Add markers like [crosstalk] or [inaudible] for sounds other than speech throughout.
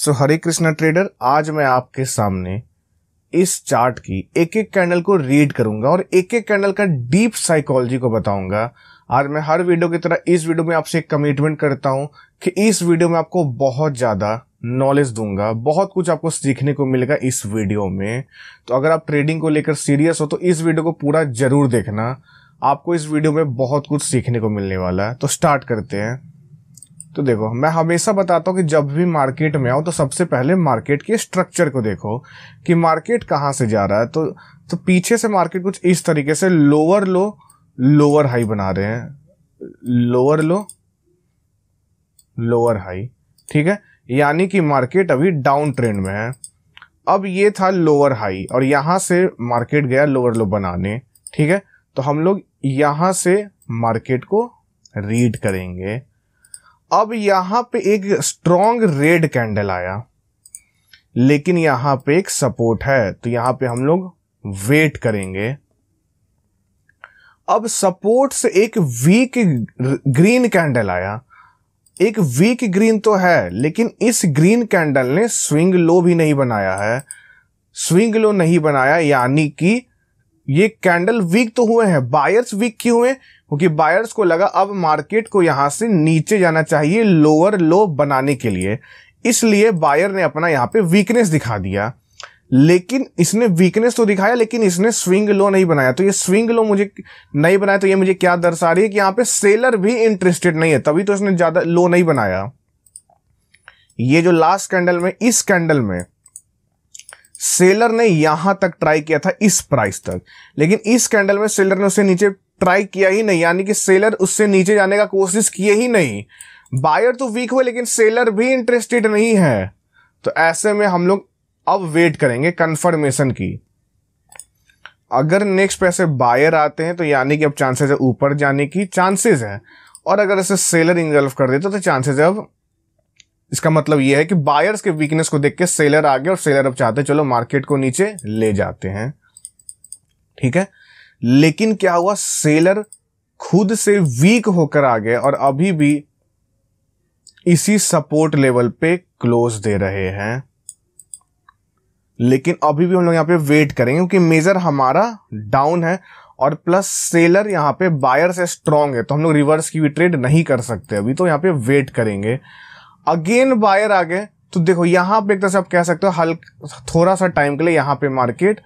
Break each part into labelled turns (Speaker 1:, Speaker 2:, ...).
Speaker 1: सो हरे Krishna trader आज मैं आपके सामने इस चार्ट की एक एक कैंडल को रीड करूंगा और एक एक कैंडल का डीप साइकोलॉजी को बताऊंगा आज मैं हर वीडियो की तरह इस वीडियो में आपसे एक कमिटमेंट करता हूं कि इस वीडियो में आपको बहुत ज़्यादा नॉलेज दूंगा बहुत कुछ आपको सीखने को मिलेगा इस वीडियो में तो अगर आप ट्रेडिंग को लेकर सीरियस हो तो इस वीडियो को पूरा जरूर देखना आपको इस वीडियो में बहुत कुछ सीखने को मिलने वाला है तो स्टार्ट करते हैं तो देखो मैं हमेशा बताता हूँ कि जब भी मार्केट में आओ तो सबसे पहले मार्केट के स्ट्रक्चर को देखो कि मार्केट कहाँ से जा रहा है तो तो पीछे से मार्केट कुछ इस तरीके से लोअर लो लोअर हाई बना रहे हैं लोअर लो लोअर हाई ठीक है यानी कि मार्केट अभी डाउन ट्रेंड में है अब ये था लोअर हाई और यहां से मार्केट गया लोअर लो बनाने ठीक है तो हम लोग यहां से मार्केट को रीड करेंगे अब यहां पे एक स्ट्रॉन्ग रेड कैंडल आया लेकिन यहां पे एक सपोर्ट है तो यहां पे हम लोग वेट करेंगे अब सपोर्ट से एक वीक ग्रीन कैंडल आया एक वीक ग्रीन तो है लेकिन इस ग्रीन कैंडल ने स्विंग लो भी नहीं बनाया है स्विंग लो नहीं बनाया यानी कि ये कैंडल वीक तो हुए हैं बायर्स वीक क्यों हुए क्योंकि बायर्स को लगा अब मार्केट को यहां से नीचे जाना चाहिए लोअर लो बनाने के लिए इसलिए बायर ने अपना यहां पे वीकनेस दिखा दिया लेकिन इसने वीकनेस तो दिखाया लेकिन इसने स्विंग लो नहीं बनाया तो ये स्विंग लो मुझे नहीं बनाया तो ये मुझे क्या दर्शा रही है कि यहां पे सेलर भी इंटरेस्टेड नहीं है तभी तो इसने ज्यादा लो नहीं बनाया ये जो लास्ट कैंडल में इस कैंडल में सेलर ने यहां तक ट्राई किया था इस प्राइस तक लेकिन इस कैंडल में सेलर ने उससे नीचे ट्राई किया ही नहीं यानी कि सेलर उससे नीचे जाने का कोशिश किए ही नहीं बायर तो वीक हुए लेकिन सेलर भी इंटरेस्टेड नहीं है तो ऐसे में हम लोग अब वेट करेंगे कंफर्मेशन की अगर नेक्स्ट पैसे बायर आते हैं तो यानी कि अब चांसेस है ऊपर जाने की चांसेस है और अगर इसे सेलर इंजल्व कर देते तो चांसेस तो है अब इसका मतलब यह है कि बायर्स के वीकनेस को देख के सेलर आ गए और सेलर अब चाहते चलो मार्केट को नीचे ले जाते हैं ठीक है लेकिन क्या हुआ सेलर खुद से वीक होकर आ गए और अभी भी इसी सपोर्ट लेवल पे क्लोज दे रहे हैं लेकिन अभी भी हम लोग यहाँ पे वेट करेंगे क्योंकि मेजर हमारा डाउन है और प्लस सेलर यहाँ पे बायर से स्ट्रांग है तो हम लोग रिवर्स की भी ट्रेड नहीं कर सकते अभी तो यहाँ पे वेट करेंगे अगेन बायर आ गए तो देखो यहां पे एक तरह से आप कह सकते हो हल्का थोड़ा सा टाइम के लिए यहाँ पे मार्केट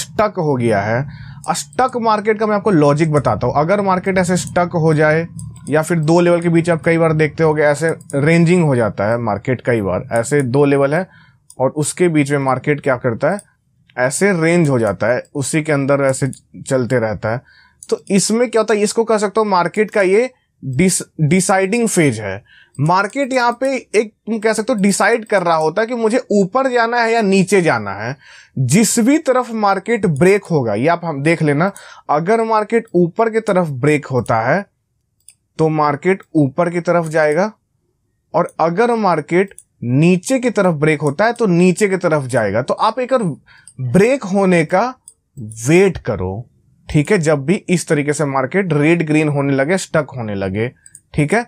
Speaker 1: स्टक हो गया है स्टक मार्केट का मैं आपको लॉजिक बताता हूँ अगर मार्केट ऐसे स्टक हो जाए या फिर दो लेवल के बीच आप कई बार देखते हो ऐसे रेंजिंग हो जाता है मार्केट कई बार ऐसे दो लेवल है और उसके बीच में मार्केट क्या करता है ऐसे रेंज हो जाता है उसी के अंदर ऐसे चलते रहता है तो इसमें क्या होता है इसको कह सकते हो मार्केट का ये डिस डिसाइडिंग फेज है मार्केट यहाँ पे एक तुम कह सकते हो डिसाइड कर रहा होता है कि मुझे ऊपर जाना है या नीचे जाना है जिस भी तरफ मार्केट ब्रेक होगा ये आप हम देख लेना अगर मार्केट ऊपर की तरफ ब्रेक होता है तो मार्केट ऊपर की तरफ जाएगा और अगर मार्केट नीचे की तरफ ब्रेक होता है तो नीचे की तरफ जाएगा तो आप एक ब्रेक होने का वेट करो ठीक है जब भी इस तरीके से मार्केट रेड ग्रीन होने लगे स्टक होने लगे ठीक है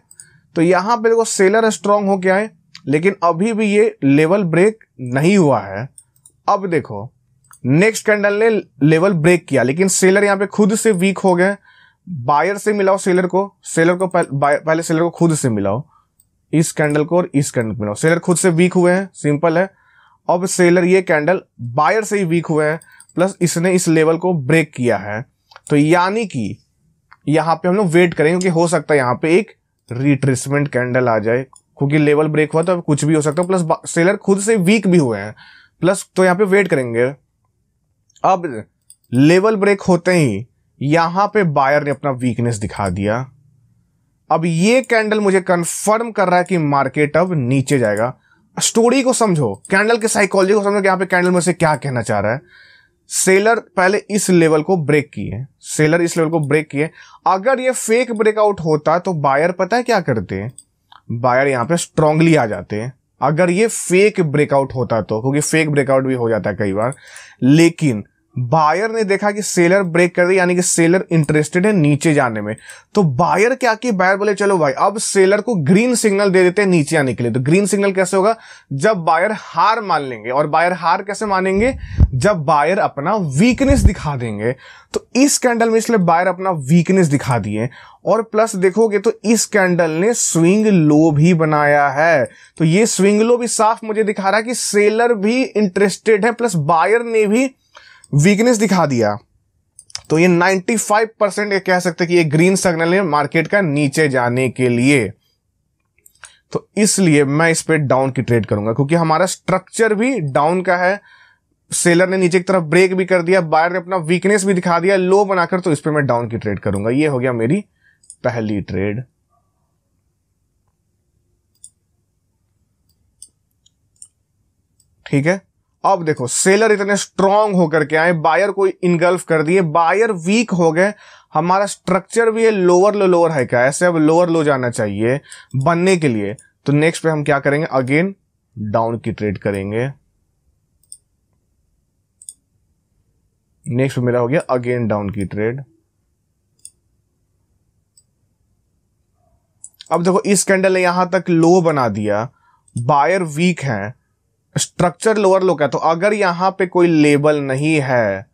Speaker 1: तो यहां पे देखो सेलर स्ट्रांग हो क्या है लेकिन अभी भी ये लेवल ब्रेक नहीं हुआ है अब देखो नेक्स्ट कैंडल ने लेवल ब्रेक किया लेकिन सेलर यहां पे खुद से वीक हो गए बायर से मिलाओ सेलर को सेलर को पह, पहले सेलर को खुद से मिलाओ इस कैंडल को और इस कैंडल को मिलाओ सेलर खुद से वीक हुए हैं सिंपल है अब सेलर ये कैंडल बायर से ही वीक हुए हैं प्लस इसने इस लेवल को ब्रेक किया है तो यानी कि यहां पे हम लोग वेट करें क्योंकि हो सकता है यहां पे एक रिट्रेसमेंट कैंडल आ जाए क्योंकि लेवल ब्रेक हुआ तो कुछ भी हो सकता है प्लस सेलर खुद से वीक भी हुए हैं प्लस तो यहाँ पे वेट करेंगे अब लेवल ब्रेक होते ही यहां पे बायर ने अपना वीकनेस दिखा दिया अब ये कैंडल मुझे कंफर्म कर रहा है कि मार्केट अब नीचे जाएगा स्टोरी को समझो कैंडल के साइकोलॉजी को समझो कि यहां पे कैंडल से क्या कहना चाह रहा है सेलर पहले इस लेवल को ब्रेक किए सेलर इस लेवल को ब्रेक किए अगर ये फेक ब्रेकआउट होता तो बायर पता है क्या करते हैं बायर यहाँ पे स्ट्रांगली आ जाते हैं अगर ये फेक ब्रेकआउट होता तो क्योंकि फेक ब्रेकआउट भी हो जाता है कई बार लेकिन बायर ने देखा कि सेलर ब्रेक कर रही यानी कि सेलर इंटरेस्टेड है नीचे जाने में तो बायर क्या कि बायर बोले चलो भाई अब सेलर को ग्रीन सिग्नल दे देते हैं नीचे आने के लिए तो ग्रीन सिग्नल कैसे होगा जब बायर हार मान लेंगे और बायर हार कैसे मानेंगे जब बायर अपना वीकनेस दिखा देंगे तो इस कैंडल में इसलिए बायर अपना वीकनेस दिखा दिए और प्लस देखोगे तो इस कैंडल ने स्विंग लो भी बनाया है तो ये स्विंग लो भी साफ मुझे दिखा रहा है कि सेलर भी इंटरेस्टेड है प्लस बायर ने भी वीकनेस दिखा दिया तो ये 95 परसेंट कह सकते कि ये ग्रीन सिग्नल है मार्केट का नीचे जाने के लिए तो इसलिए मैं इस पर डाउन की ट्रेड करूंगा क्योंकि हमारा स्ट्रक्चर भी डाउन का है सेलर ने नीचे की तरफ ब्रेक भी कर दिया बायर ने अपना वीकनेस भी दिखा दिया लो बनाकर तो इस पर मैं डाउन की ट्रेड करूंगा ये हो गया मेरी पहली ट्रेड ठीक है अब देखो सेलर इतने स्ट्रांग होकर के आए बायर को इनगल्फ कर दिए बायर वीक हो गए हमारा स्ट्रक्चर भी है लोअर लो लोअर है क्या ऐसे अब लोअर लो जाना चाहिए बनने के लिए तो नेक्स्ट पे हम क्या करेंगे अगेन डाउन की ट्रेड करेंगे नेक्स्ट मेरा हो गया अगेन डाउन की ट्रेड अब देखो इस कैंडल ने यहां तक लो बना दिया बायर वीक है स्ट्रक्चर लोअर लो है तो अगर यहाँ पे कोई लेबल नहीं है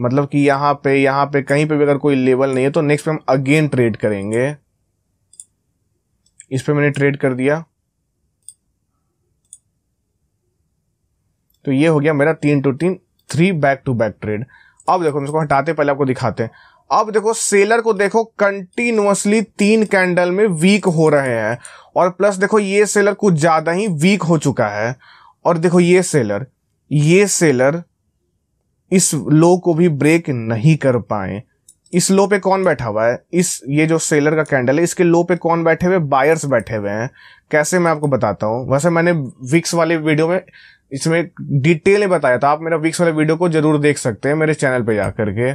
Speaker 1: मतलब कि यहाँ पे यहाँ पे कहीं पे भी अगर कोई लेबल नहीं है तो नेक्स्ट पे हम अगेन ट्रेड करेंगे इस पे मैंने ट्रेड कर दिया तो ये हो गया मेरा तीन टू तीन three back to back trade अब देखो इसको हटाते पहले आपको दिखाते हैं अब देखो सेलर को देखो कंटिन्यूसली तीन कैंडल में वीक हो रहे हैं और प्लस देखो ये सेलर कुछ ज्यादा ही वीक हो चुका है और देखो ये सेलर ये सेलर इस लो को भी ब्रेक नहीं कर पाए इस लो पे कौन बैठा हुआ है इस ये जो सेलर का कैंडल है इसके लो पे कौन बैठे हुए बायर्स बैठे हुए हैं कैसे मैं आपको बताता हूं वैसे मैंने विक्स वाले वीडियो में इसमें डिटेल में बताया था आप मेरा विक्स वाले वीडियो को जरूर देख सकते हैं मेरे चैनल पे जाकर के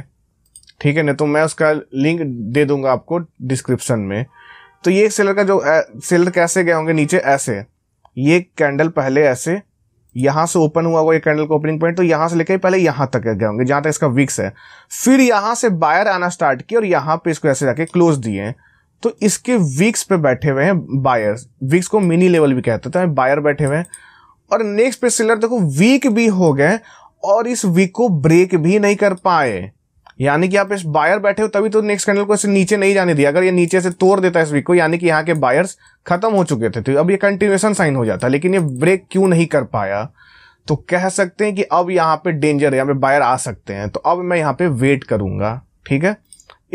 Speaker 1: ठीक है ना तो मैं उसका लिंक दे दूंगा आपको डिस्क्रिप्शन में तो ये सेलर का जो सेलर कैसे गए होंगे नीचे ऐसे ये कैंडल पहले ऐसे यहां से ओपन हुआ हुआ कैंडल का ओपनिंग पॉइंट तो यहां से लेकर पहले यहां तक गए होंगे जहां तक इसका विक्स है फिर यहां से बायर आना स्टार्ट किया और यहां पे इसको ऐसे जाके क्लोज दिए तो इसके विक्स पे बैठे हुए हैं बायर विक्स को मिनी लेवल भी कहते हैं बायर तो बैठे हुए हैं और नेक्स्ट पे सेलर देखो वीक भी हो गए और इस वीक को ब्रेक भी नहीं कर पाए यानी कि आप इस बायर बैठे हो तभी तो नेक्स्ट कैंडल को इसे नीचे नहीं जाने दिया अगर ये नीचे से तोड़ देता है इस वीक को यानी कि यहाँ के बायर्स खत्म हो चुके थे तो अब ये कंटिन्यूएशन साइन हो जाता लेकिन ये ब्रेक क्यों नहीं कर पाया तो कह सकते हैं कि अब यहाँ पे डेंजर है यहाँ पे बायर आ सकते हैं तो अब मैं यहाँ पे वेट करूंगा ठीक है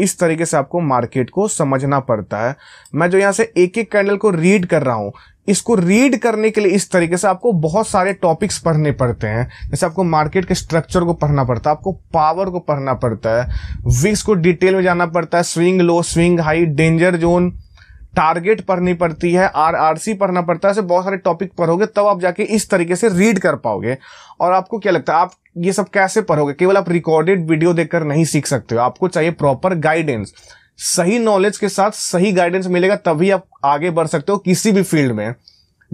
Speaker 1: इस तरीके से आपको मार्केट को समझना पड़ता है मैं जो यहाँ से एक एक कैंडल को रीड कर रहा हूँ इसको रीड करने के लिए इस तरीके से आपको बहुत सारे टॉपिक्स पढ़ने पड़ते हैं जैसे आपको मार्केट के स्ट्रक्चर को पढ़ना पड़ता है आपको पावर को पढ़ना पड़ता है विक्स को डिटेल में जाना पड़ता है swing low swing high danger zone target पढ़नी पड़ती है आरआरसी पढ़ना पड़ता है ऐसे बहुत सारे टॉपिक पढ़ोगे तब आप जाके इस तरीके से रीड कर पाओगे और आपको क्या लगता है आप ये सब कैसे पढ़ोगे केवल आप रिकॉर्डेड वीडियो देखकर नहीं सीख सकते हो आपको चाहिए प्रॉपर गाइडेंस सही नॉलेज के साथ सही गाइडेंस मिलेगा तभी आप आगे बढ़ सकते हो किसी भी फील्ड में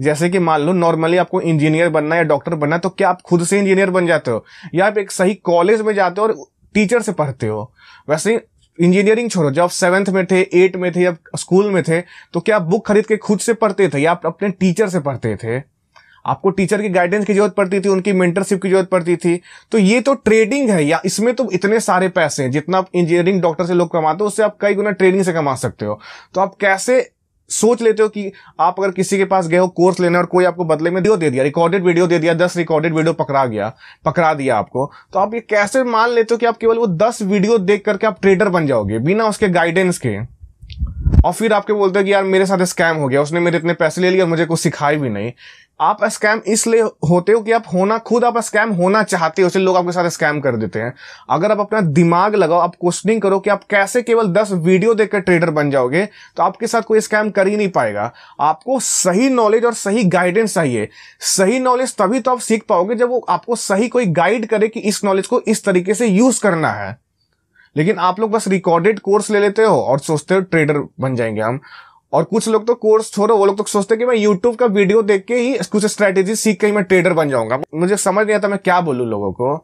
Speaker 1: जैसे कि मान लो नॉर्मली आपको इंजीनियर बनना या डॉक्टर बनना तो क्या आप खुद से इंजीनियर बन जाते हो या आप एक सही कॉलेज में जाते हो और टीचर से पढ़ते हो वैसे इंजीनियरिंग छोड़ो जब आप सेवन्थ में थे एट में थे या स्कूल में थे तो क्या आप बुक खरीद के खुद से पढ़ते थे या आप अपने टीचर से पढ़ते थे आपको टीचर की गाइडेंस की जरूरत पड़ती थी उनकी मेंटरशिप की जरूरत पड़ती थी तो ये तो ट्रेडिंग है या इसमें तो इतने सारे पैसे हैं जितना आप इंजीनियरिंग डॉक्टर से लोग कमाते हो उससे आप कई गुना ट्रेडिंग से कमा सकते हो तो आप कैसे सोच लेते हो कि आप अगर किसी के पास गए हो कोर्स लेने और कोई आपको बदले में वीडियो दे दिया रिकॉर्डेड वीडियो दे दिया दस रिकॉर्डेड वीडियो पकड़ा गया पकड़ा दिया आपको तो आप ये कैसे मान लेते हो कि आप केवल वो दस वीडियो देख करके आप ट्रेडर बन जाओगे बिना उसके गाइडेंस के और फिर आपके बोलते हो कि यार मेरे साथ स्कैम हो गया उसने मेरे इतने पैसे ले लिए और मुझे कुछ सिखाई भी नहीं आप स्कैम इसलिए होते हो कि आप होना खुद आप स्कैम होना चाहते हो इसलिए लोग आपके साथ स्कैम कर देते हैं अगर आप अपना दिमाग लगाओ आप क्वेश्चनिंग करो कि आप कैसे केवल 10 वीडियो देखकर ट्रेडर बन जाओगे तो आपके साथ कोई स्कैम कर ही नहीं पाएगा आपको सही नॉलेज और सही गाइडेंस चाहिए सही नॉलेज तभी तो आप सीख पाओगे जब वो आपको सही कोई गाइड करे कि इस नॉलेज को इस तरीके से यूज करना है लेकिन आप लोग बस रिकॉर्डेड कोर्स ले लेते हो और सोचते हो ट्रेडर बन जाएंगे हम और कुछ लोग तो कोर्स छोड़ो वो लोग तो सोचते कि मैं यूट्यूब का वीडियो देख के ही कुछ स्ट्रैटेजी सीख के ही मैं ट्रेडर बन जाऊंगा मुझे समझ नहीं आता मैं क्या बोलूँ लोगों को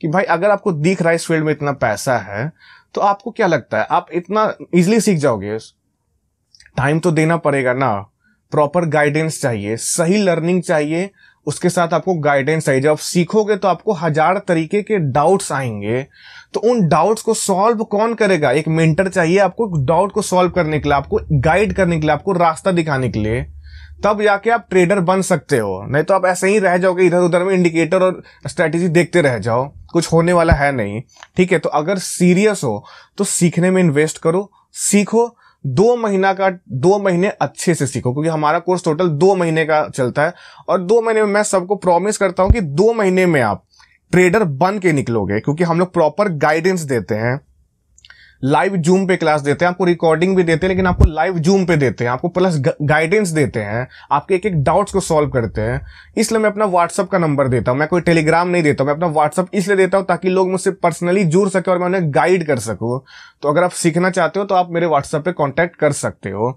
Speaker 1: कि भाई अगर आपको दिख रहा है इस फील्ड में इतना पैसा है तो आपको क्या लगता है आप इतना इजिली सीख जाओगे टाइम तो देना पड़ेगा ना प्रॉपर गाइडेंस चाहिए सही लर्निंग चाहिए उसके साथ आपको गाइडेंस आई जब आप सीखोगे तो आपको हजार तरीके के डाउट्स आएंगे तो उन डाउट्स को सॉल्व कौन करेगा एक मेंटर चाहिए आपको डाउट को सॉल्व करने के लिए आपको गाइड करने के लिए आपको रास्ता दिखाने के लिए तब जाके आप ट्रेडर बन सकते हो नहीं तो आप ऐसे ही रह जाओगे इधर उधर में इंडिकेटर और स्ट्रेटेजी देखते रह जाओ कुछ होने वाला है नहीं ठीक है तो अगर सीरियस हो तो सीखने में इन्वेस्ट करो सीखो दो महीना का दो महीने अच्छे से सीखो क्योंकि हमारा कोर्स टोटल दो महीने का चलता है और दो महीने में मैं सबको प्रॉमिस करता हूं कि दो महीने में आप ट्रेडर बन के निकलोगे क्योंकि हम लोग प्रॉपर गाइडेंस देते हैं लाइव जूम पे क्लास देते हैं आपको रिकॉर्डिंग भी देते हैं लेकिन आपको लाइव जूम पे देते हैं आपको प्लस गाइडेंस देते हैं आपके एक एक डाउट्स को सॉल्व करते हैं इसलिए मैं अपना व्हाट्सअप का नंबर देता हूं मैं कोई टेलीग्राम नहीं देता मैं अपना व्हाट्सअप इसलिए देता हूं ताकि लोग मुझसे पर्सनली जुड़ सके और मैं उन्हें गाइड कर सकूं तो अगर आप सीखना चाहते हो तो आप मेरे व्हाट्सएप पर कॉन्टैक्ट कर सकते हो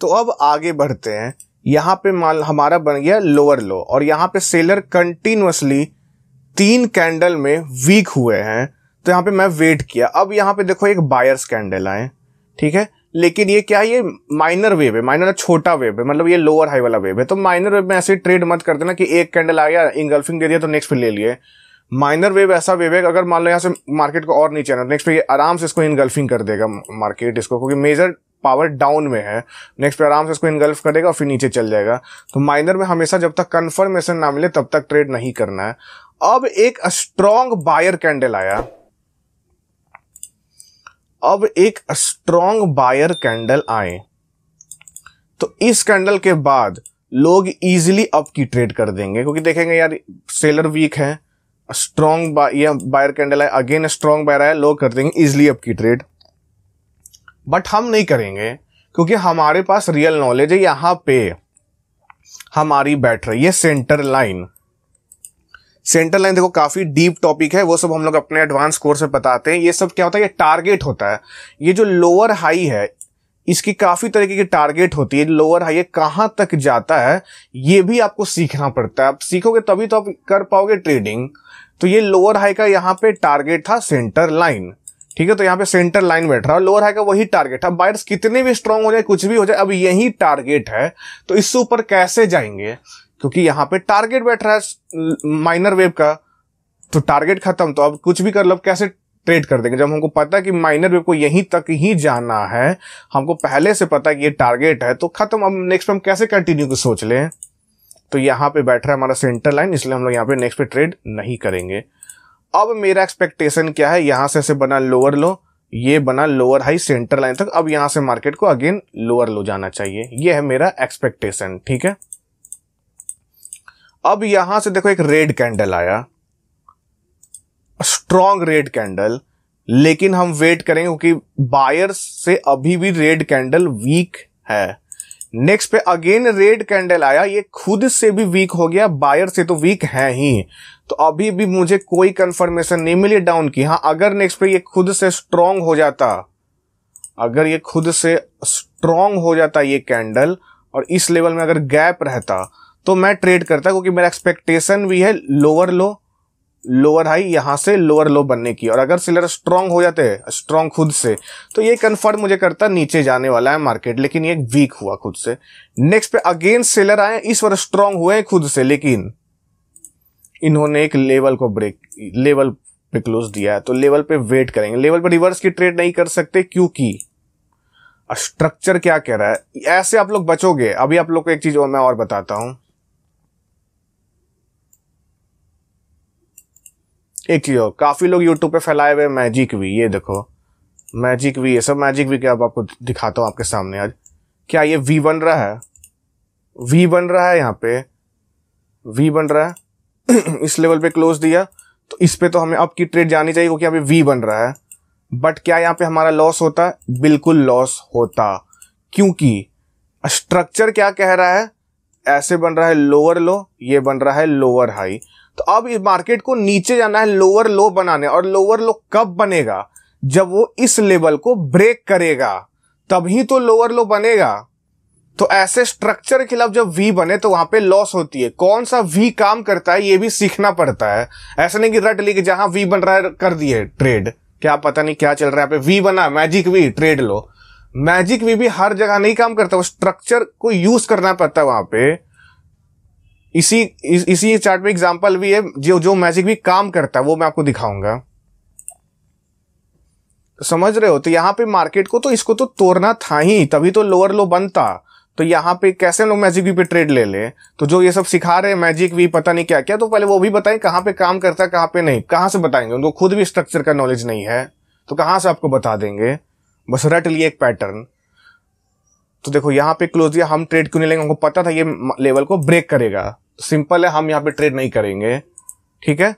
Speaker 1: तो अब आगे बढ़ते हैं यहाँ पे माल हमारा बन गया लोअर लो और यहाँ पे सेलर कंटिन्यूसली तीन कैंडल में वीक हुए हैं तो यहाँ पे मैं वेट किया अब यहाँ पे देखो एक बायर्स कैंडल आए ठीक है लेकिन ये क्या है ये माइनर वेव है माइनर छोटा वेव है मतलब ये लोअर हाई वाला वेव है तो माइनर वेव में ऐसे ट्रेड मत कर देना कि एक कैंडल आ गया इंगल्फिंग दे दिया तो नेक्स्ट पे ले लिए माइनर वेव ऐसा वेव है अगर मान लो यहाँ से मार्केट को और नीचे आना नेक्स्ट तो पे ये आराम से इसको इनगल्फिंग कर देगा मार्केट इसको क्योंकि मेजर पावर डाउन में है नेक्स्ट पे आराम से इसको इनगल्फ करेगा और फिर नीचे चल जाएगा तो माइनर में हमेशा जब तक कन्फर्मेशन ना मिले तब तक ट्रेड नहीं करना है अब एक स्ट्रॉन्ग बायर कैंडल आया अब एक स्ट्रॉन्ग बायर कैंडल आए तो इस कैंडल के बाद लोग इजीली अप की ट्रेड कर देंगे क्योंकि देखेंगे यार सेलर वीक है स्ट्रॉन्ग बायर कैंडल है अगेन स्ट्रॉन्ग बायर आया लोग कर देंगे इजिली अप की ट्रेड बट हम नहीं करेंगे क्योंकि हमारे पास रियल नॉलेज है यहां पे हमारी बैठ रही है सेंटर लाइन सेंटर लाइन देखो काफी डीप टॉपिक है वो सब हम लोग अपने एडवांस कोर्स में बताते हैं ये सब क्या होता है ये टारगेट होता है ये जो लोअर हाई है इसकी काफी तरीके की टारगेट होती है लोअर हाई कहां तक जाता है ये भी आपको सीखना पड़ता है आप सीखोगे तभी तो आप कर पाओगे ट्रेडिंग तो ये लोअर हाई का यहाँ पे टारगेट था सेंटर लाइन ठीक है तो यहाँ पे सेंटर लाइन बैठ रहा है लोअर हाई का वही टारगेट है बायर्स कितने भी स्ट्रांग हो जाए कुछ भी हो जाए अब यही टारगेट है तो इससे ऊपर कैसे जाएंगे क्योंकि यहां पे टारगेट बैठ रहा है माइनर वेव का तो टारगेट खत्म तो अब कुछ भी कर लो कैसे ट्रेड कर देंगे जब हमको पता है कि माइनर वेव को यहीं तक ही जाना है हमको पहले से पता है कि ये टारगेट है तो खत्म अब नेक्स्ट पे हम कैसे कंटिन्यू सोच लें तो यहां पे बैठ रहा है हमारा सेंटर लाइन इसलिए हम लोग यहाँ पे नेक्स्ट पे ट्रेड नहीं करेंगे अब मेरा एक्सपेक्टेशन क्या है यहां से ऐसे बना लोअर लो ये बना लोअर हाई सेंटर लाइन तक अब यहां से मार्केट को अगेन लोअर लो जाना चाहिए ये है मेरा एक्सपेक्टेशन ठीक है अब यहां से देखो एक रेड कैंडल आया स्ट्रॉन्ग रेड कैंडल लेकिन हम वेट करेंगे क्योंकि बायर्स से अभी भी रेड कैंडल वीक है नेक्स्ट पे अगेन रेड कैंडल आया ये खुद से भी वीक हो गया बायर से तो वीक है ही तो अभी भी मुझे कोई कंफर्मेशन नहीं मिली डाउन की हाँ अगर नेक्स्ट पे ये खुद से स्ट्रांग हो जाता अगर ये खुद से स्ट्रांग हो जाता ये कैंडल और इस लेवल में अगर गैप रहता तो मैं ट्रेड करता क्योंकि मेरा एक्सपेक्टेशन भी है लोअर लो लोअर हाई यहां से लोअर लो बनने की और अगर सेलर स्ट्रांग हो जाते हैं स्ट्रांग खुद से तो ये कंफर्म मुझे करता नीचे जाने वाला है मार्केट लेकिन ये वीक हुआ खुद से नेक्स्ट पे अगेन सेलर आए इस बार स्ट्रांग हुए खुद से लेकिन इन्होंने एक लेवल को ब्रेक लेवल पे क्लोज दिया है तो लेवल पे वेट करेंगे लेवल पे रिवर्स की ट्रेड नहीं कर सकते क्योंकि स्ट्रक्चर क्या कह रहा है ऐसे आप लोग बचोगे अभी आप लोग को एक चीज और मैं और बताता हूं एक ही और काफ़ी लोग यूट्यूब पे फैलाए हुए मैजिक वी ये देखो मैजिक वी ये सब मैजिक वी के अब आपको दिखाता हूँ आपके सामने आज क्या ये वी बन रहा है वी बन रहा है यहाँ पे वी बन रहा है [clears throat] इस लेवल पे क्लोज दिया तो इस पे तो हमें अब की ट्रेड जानी चाहिए क्योंकि यहाँ पे वी बन रहा है बट क्या यहाँ पे हमारा लॉस होता है बिल्कुल लॉस होता क्योंकि स्ट्रक्चर क्या कह रहा है ऐसे बन रहा है लोअर लो ये बन रहा है लोअर हाई तो अब इस मार्केट को नीचे जाना है लोअर लो बनाने और लोअर लो कब बनेगा जब वो इस लेवल को ब्रेक करेगा तभी तो लोअर लो बनेगा तो ऐसे स्ट्रक्चर के खिलाफ जब वी बने तो वहां पे लॉस होती है कौन सा वी काम करता है ये भी सीखना पड़ता है ऐसा नहीं कि रट ली कि जहां वी बन रहा है कर दिए ट्रेड क्या पता नहीं क्या चल रहा है पे वी बना मैजिक वी ट्रेड लो मैजिक वी भी हर जगह नहीं काम करता वो स्ट्रक्चर को यूज करना पड़ता है वहां पे इसी इस, इसी चार्ट में एग्जांपल भी है जो जो मैजिक भी काम करता है वो मैं आपको दिखाऊंगा समझ रहे हो तो यहाँ पे मार्केट को तो इसको तो तोड़ना था ही तभी तो लोअर लो बनता तो यहां पे कैसे लोग मैजिक वी पे ट्रेड ले ले तो जो ये सब सिखा रहे हैं मैजिक वी पता नहीं क्या क्या तो पहले वो भी बताएं कहां पे काम करता है कहां पे नहीं कहां से बताएंगे उनको खुद भी स्ट्रक्चर का नॉलेज नहीं है तो कहां से आपको बता देंगे बस रट लिए एक पैटर्न तो देखो यहाँ पे क्लोज दिया हम ट्रेड क्यों नहीं लेंगे हमको पता था ये लेवल को ब्रेक करेगा सिंपल है हम यहाँ पे ट्रेड नहीं करेंगे ठीक है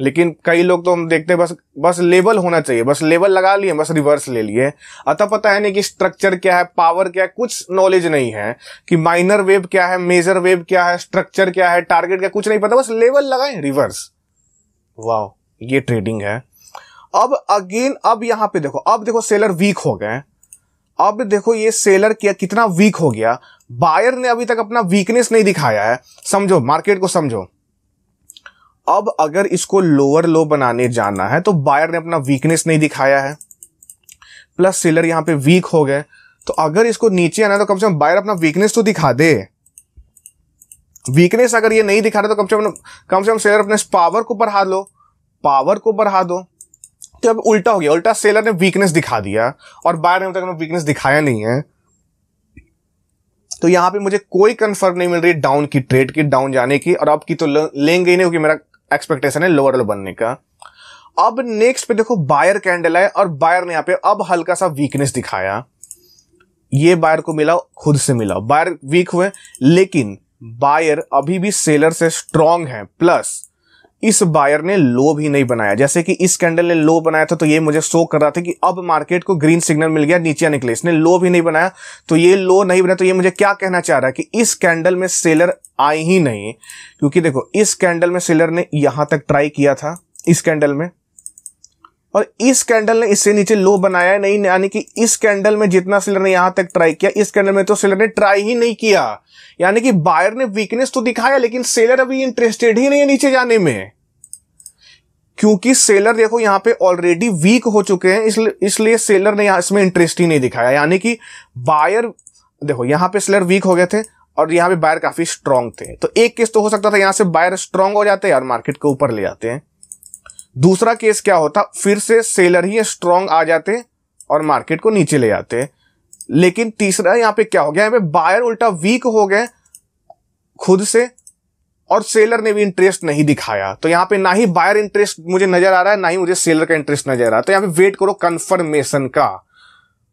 Speaker 1: लेकिन कई लोग तो हम देखते हैं बस बस लेवल होना चाहिए बस लेवल लगा लिए बस रिवर्स ले लिए अतः पता है नहीं कि स्ट्रक्चर क्या है पावर क्या है कुछ नॉलेज नहीं है कि माइनर वेव क्या है मेजर वेव क्या है स्ट्रक्चर क्या है टारगेट क्या कुछ नहीं पता बस लेवल लगाए रिवर्स वाह ये ट्रेडिंग है अब अगेन अब यहां पे देखो अब देखो सेलर वीक हो गए अब देखो ये सेलर किया कितना वीक हो गया बायर ने अभी तक अपना वीकनेस नहीं दिखाया है समझो मार्केट को समझो अब अगर इसको लोअर लो बनाने जाना है तो बायर ने अपना वीकनेस नहीं दिखाया है प्लस सेलर यहां पे वीक हो गए तो अगर इसको नीचे आना है तो कम से कम बायर अपना वीकनेस तो दिखा दे वीकनेस अगर ये नहीं दिखा रहा तो कम से कम कम से कम सेलर अपने पावर को बढ़ा लो पावर को बढ़ा दो तो अब उल्टा हो गया उल्टा सेलर ने वीकनेस दिखा दिया और बायर ने तक वीकनेस दिखाया नहीं है तो यहां पे मुझे कोई कंफर्म नहीं मिल रही डाउन की ट्रेड की डाउन जाने की और अब की तो लेंगे ही नहीं क्योंकि मेरा एक्सपेक्टेशन है लोअर लो बनने का अब नेक्स्ट पे देखो बायर कैंडल है और बायर ने यहाँ पे अब हल्का सा वीकनेस दिखाया ये बायर को मिलाओ खुद से मिलाओ बायर वीक हुए लेकिन बायर अभी भी सेलर से स्ट्रांग है प्लस इस बायर ने लो भी नहीं बनाया जैसे कि इस कैंडल ने लो बनाया था तो ये मुझे शो कर रहा था कि अब मार्केट को ग्रीन सिग्नल मिल गया नीचे निकले इसने लो भी नहीं बनाया तो ये लो नहीं बनाया तो ये मुझे क्या कहना चाह रहा है कि इस कैंडल में सेलर आई ही नहीं क्योंकि देखो इस कैंडल में सेलर ने यहां तक ट्राई किया था इस कैंडल में और इस कैंडल ने इससे नीचे लो बनाया नहीं यानी कि इस कैंडल में जितना सेलर ने यहां तक ट्राई किया इस कैंडल में तो सेलर ने ट्राई ही नहीं किया यानी कि बायर ने वीकनेस तो दिखाया लेकिन सेलर अभी इंटरेस्टेड ही नहीं है नीचे जाने में क्योंकि सेलर देखो यहां पे ऑलरेडी वीक हो चुके हैं इसलिए सेलर ने यहां इसमें इंटरेस्ट ही नहीं दिखाया यानी कि बायर देखो यहां पे सेलर वीक हो गए थे और यहां पे बायर काफी स्ट्रांग थे तो एक केस तो हो सकता था यहां से बायर स्ट्रांग हो जाते हैं और मार्केट को ऊपर ले जाते हैं दूसरा केस क्या होता फिर से सेलर ही स्ट्रांग आ जाते और मार्केट को नीचे ले आते लेकिन तीसरा यहाँ पे क्या हो गया यहां पे बायर उल्टा वीक हो गए खुद से और सेलर ने भी इंटरेस्ट नहीं दिखाया तो यहां पे ना ही बायर इंटरेस्ट मुझे नजर आ रहा है ना ही मुझे सेलर का इंटरेस्ट नजर आ रहा है तो यहां पे वेट करो कंफर्मेशन का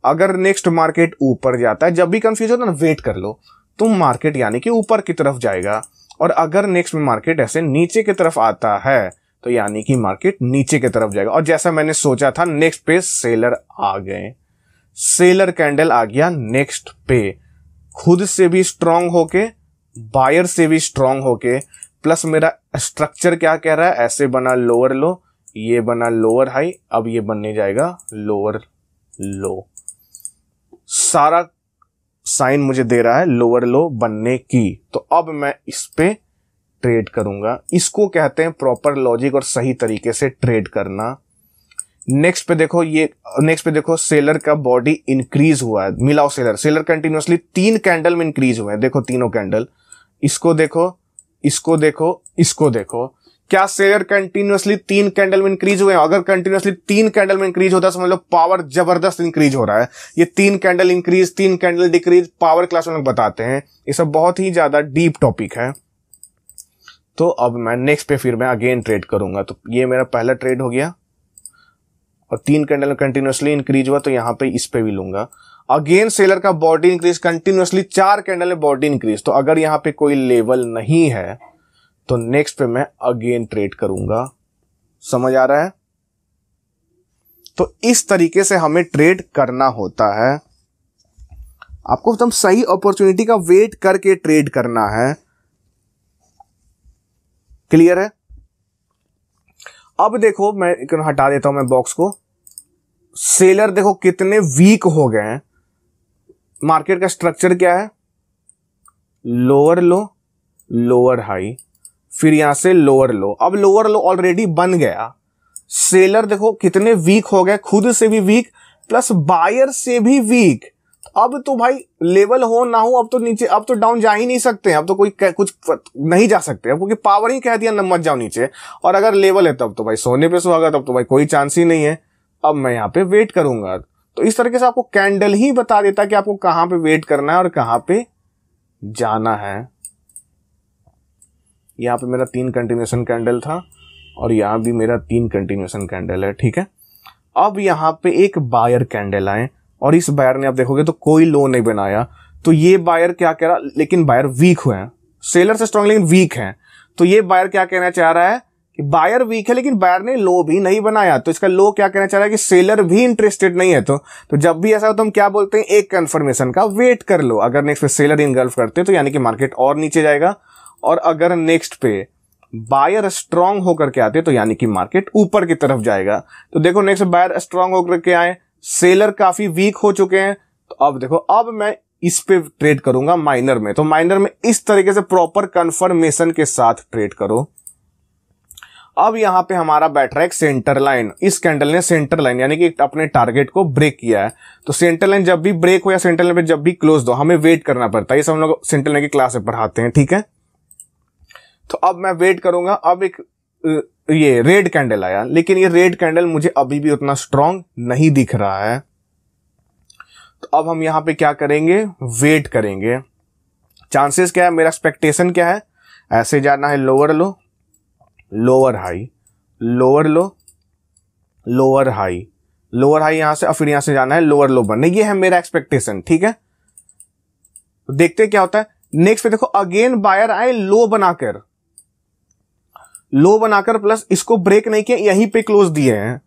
Speaker 1: अगर नेक्स्ट मार्केट ऊपर जाता है जब भी कंफ्यूज होता है ना वेट कर लो तो मार्केट यानी कि ऊपर की तरफ जाएगा और अगर नेक्स्ट मार्केट ऐसे नीचे की तरफ आता है तो यानी कि मार्केट नीचे की तरफ जाएगा और जैसा मैंने सोचा था नेक्स्ट पे सेलर आ गए सेलर कैंडल आ गया नेक्स्ट पे खुद से भी स्ट्रांग होके बायर से भी स्ट्रांग होके प्लस मेरा स्ट्रक्चर क्या कह रहा है ऐसे बना लोअर लो ये बना लोअर हाई अब ये बनने जाएगा लोअर लो सारा साइन मुझे दे रहा है लोअर लो बनने की तो अब मैं इस पे ट्रेड करूंगा इसको कहते हैं प्रॉपर लॉजिक और सही तरीके से ट्रेड करना नेक्स्ट पे देखो ये नेक्स्ट पे देखो सेलर का बॉडी इंक्रीज हुआ है मिलाओ सेलर सेलर कंटिन्यूसली तीन कैंडल में इंक्रीज हुए हैं देखो तीनों कैंडल इसको देखो इसको देखो इसको देखो क्या सेलर कंटिन्यूसली तीन कैंडल में इंक्रीज हुए हैं अगर कंटिन्यूसली तीन कैंडल में इंक्रीज होता है समझ लो पावर जबरदस्त इंक्रीज हो रहा है ये तीन कैंडल इंक्रीज तीन कैंडल डिक्रीज पावर क्लास में लोग बताते हैं ये सब बहुत ही ज्यादा डीप टॉपिक है तो अब मैं नेक्स्ट पे फिर मैं अगेन ट्रेड करूंगा तो ये मेरा पहला ट्रेड हो गया और तीन कैंडल कंटिन्यूसली इंक्रीज हुआ तो यहां पे इस पे भी लूंगा अगेन सेलर का बॉडी इंक्रीज कंटिन्यूसली चार कैंडल में बॉडी इंक्रीज तो अगर यहां पे कोई लेवल नहीं है तो नेक्स्ट पे मैं अगेन ट्रेड करूंगा समझ आ रहा है तो इस तरीके से हमें ट्रेड करना होता है आपको एकदम सही अपॉर्चुनिटी का वेट करके ट्रेड करना है क्लियर है अब देखो मैं हटा देता हूं मैं बॉक्स को सेलर देखो कितने वीक हो गए हैं मार्केट का स्ट्रक्चर क्या है लोअर लो लोअर हाई फिर यहां से लोअर लो अब लोअर लो ऑलरेडी बन गया सेलर देखो कितने वीक हो गए खुद से भी वीक प्लस बायर से भी वीक अब तो भाई लेवल हो ना हो अब तो नीचे अब तो डाउन जा ही नहीं सकते हैं अब तो कोई कुछ नहीं जा सकते क्योंकि पावर ही कह दिया न मत जाओ नीचे और अगर लेवल है तब तो भाई सोने पे सोहागा तब तो भाई कोई चांस ही नहीं है अब मैं यहाँ पे वेट करूंगा तो इस तरीके से आपको कैंडल ही बता देता कि आपको कहां पे वेट करना है और कहां पे जाना है यहां पे मेरा तीन कंटिन्यूशन कैंडल था और यहां भी मेरा तीन कंटिन्यूशन कैंडल है ठीक है अब यहां पे एक बायर कैंडल आए और इस बायर ने आप देखोगे तो कोई लोन नहीं बनाया तो ये बायर क्या कह रहा लेकिन बायर वीक हुए हैं सेलर से स्ट्रॉन्ग लेकिन वीक है तो ये बायर क्या कहना चाह रहा है कि बायर वीक है लेकिन बायर ने लो भी नहीं बनाया तो इसका लो क्या कहना चाह रहा है कि सेलर भी इंटरेस्टेड नहीं है तो तो जब भी ऐसा हो तो हम क्या बोलते हैं एक कंफर्मेशन का वेट कर लो अगर नेक्स्ट पे सेलर इनगल्फ करते तो यानी कि मार्केट और नीचे जाएगा और अगर नेक्स्ट पे बायर स्ट्रांग होकर के आते तो यानी कि मार्केट ऊपर की तरफ जाएगा तो देखो नेक्स्ट बायर स्ट्रांग होकर के आए सेलर काफी वीक हो चुके हैं तो अब देखो अब मैं इस पे ट्रेड करूंगा माइनर में तो माइनर में इस तरीके से प्रॉपर कंफर्मेशन के साथ ट्रेड करो अब यहां पे हमारा बैठ रहा है सेंटर लाइन इस कैंडल ने सेंटर लाइन यानी कि अपने टारगेट को ब्रेक किया है तो सेंटर लाइन जब भी ब्रेक हो या सेंटर लाइन पे जब भी क्लोज दो हमें वेट करना पड़ता है ये सब हम लोग सेंटर लाइन की क्लास में पढ़ाते हैं ठीक है तो अब मैं वेट करूंगा अब एक ये रेड कैंडल आया लेकिन ये रेड कैंडल मुझे अभी भी उतना स्ट्रांग नहीं दिख रहा है तो अब हम यहां पे क्या करेंगे वेट करेंगे चांसेस क्या है मेरा एक्सपेक्टेशन क्या है ऐसे जाना है lower low lower high lower low lower high lower high यहां से और फिर यहां से जाना है लोअर लो बनने ये है मेरा एक्सपेक्टेशन ठीक है देखते क्या होता है नेक्स्ट पे देखो अगेन बायर आए लो बनाकर लो बनाकर प्लस इसको ब्रेक नहीं किया यहीं पे क्लोज दिए हैं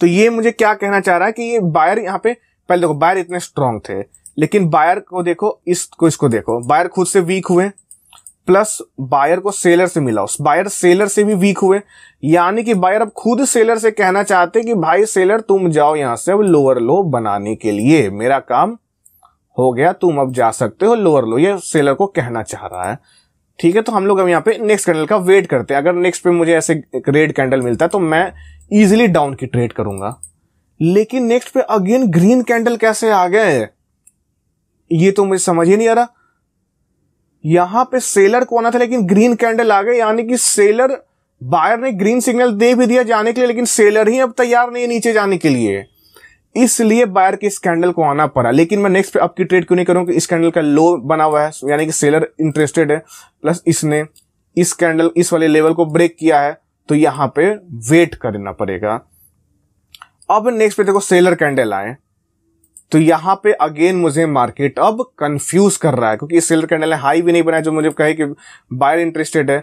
Speaker 1: तो ये मुझे क्या कहना चाह रहा है कि ये बायर यहां पे पहले देखो बायर इतने स्ट्रांग थे लेकिन बायर को देखो इसको इसको देखो बायर खुद से वीक हुए प्लस बायर को सेलर से मिला उस बायर सेलर से भी वीक हुए यानी कि बायर अब खुद सेलर से कहना चाहते कि भाई सेलर तुम जाओ यहां से अब लोअर लो बनाने के लिए मेरा काम हो गया तुम अब जा सकते हो लोअर लो ये सेलर को कहना चाह रहा है ठीक है तो हम लोग अब यहाँ पे नेक्स्ट कैंडल का वेट करते हैं अगर नेक्स्ट पे मुझे ऐसे रेड कैंडल मिलता है तो मैं इजिली डाउन की ट्रेड करूंगा लेकिन नेक्स्ट पे अगेन ग्रीन कैंडल कैसे आ गए ये तो मुझे समझ ही नहीं आ रहा यहां पे सेलर को आना था लेकिन ग्रीन कैंडल आ गए यानी कि सेलर बायर ने ग्रीन सिग्नल दे भी दिया जाने के लिए लेकिन सेलर ही अब तैयार नहीं है नीचे जाने के लिए इसलिए बायर के स्कैंडल को आना पड़ा लेकिन मैं नेक्स्ट आपकी ट्रेड क्यों नहीं करूँ कि स्कैंडल का लो बना हुआ है यानी कि सेलर इंटरेस्टेड है प्लस इसने इस स्कैंडल इस वाले लेवल को ब्रेक किया है तो यहां पे वेट करना पड़ेगा अब नेक्स्ट पे देखो सेलर कैंडल आए तो यहां पे अगेन मुझे मार्केट अब कंफ्यूज कर रहा है क्योंकि सेलर कैंडल ने हाई भी नहीं बनाया जो मुझे कहे कि बायर इंटरेस्टेड है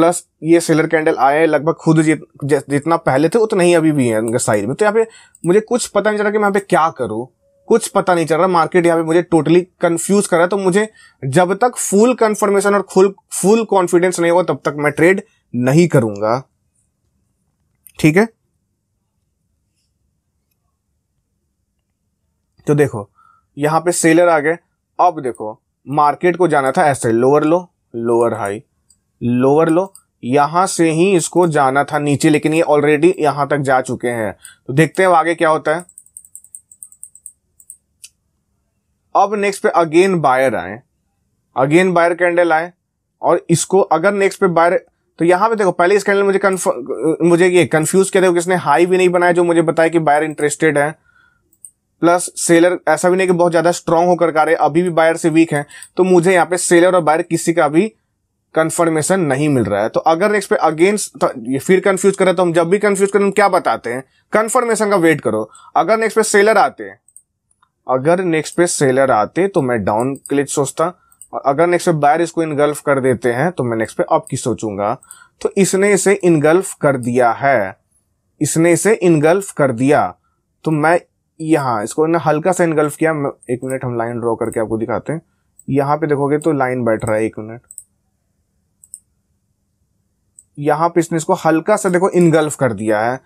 Speaker 1: प्लस ये सेलर कैंडल आए लगभग खुद जित, जितना पहले थे उतना ही अभी भी है उनके साइड में तो यहाँ पे मुझे कुछ पता नहीं चल रहा कि मैं यहाँ पे क्या करूँ कुछ पता नहीं चल रहा मार्केट यहाँ पे मुझे टोटली कंफ्यूज कर रहा है तो मुझे जब तक फुल कंफर्मेशन और फुल फुल कॉन्फिडेंस नहीं होगा तब तक मैं ट्रेड नहीं करूंगा ठीक है तो देखो यहां पे सेलर आ गए अब देखो मार्केट को जाना था ऐसे lower low lower high lower low यहां से ही इसको जाना था नीचे लेकिन ये ऑलरेडी यहां तक जा चुके हैं तो देखते हैं आगे क्या होता है अब नेक्स्ट पे अगेन बायर आए अगेन बायर कैंडल आए और इसको अगर नेक्स्ट पे बायर तो यहां पे देखो पहले इस कैंडल मुझे कन्फर्म मुझे ये कंफ्यूज किया देखो किसने हाई भी नहीं बनाया जो मुझे बताया कि बायर इंटरेस्टेड है प्लस सेलर ऐसा भी नहीं कि बहुत ज्यादा स्ट्रांग होकर कार्य रहे अभी भी बायर से वीक है तो मुझे यहाँ पे सेलर और बायर किसी का भी कंफर्मेशन नहीं मिल रहा है तो अगर नेक्स्ट पे अगेंस्ट तो ये फिर कंफ्यूज करें तो हम जब भी कंफ्यूज करें हम क्या बताते हैं कंफर्मेशन का वेट करो अगर नेक्स्ट पे सेलर आते हैं अगर नेक्स्ट पे सेलर आते तो मैं डाउन क्लिक सोचता और अगर नेक्स्ट पे बायर इसको इनगल्फ कर देते हैं तो मैं नेक्स्ट पे अप की सोचूंगा तो इसने इसे इनगल्फ कर दिया है इसने इसे इनगल्फ कर दिया तो मैं यहाँ इसको हल्का सा इनगल्फ किया एक मिनट हम लाइन ड्रॉ करके आपको दिखाते हैं यहाँ पे देखोगे तो लाइन बैठ रहा है एक मिनट यहां पर इसने इसको हल्का सा देखो इनगल्फ कर दिया है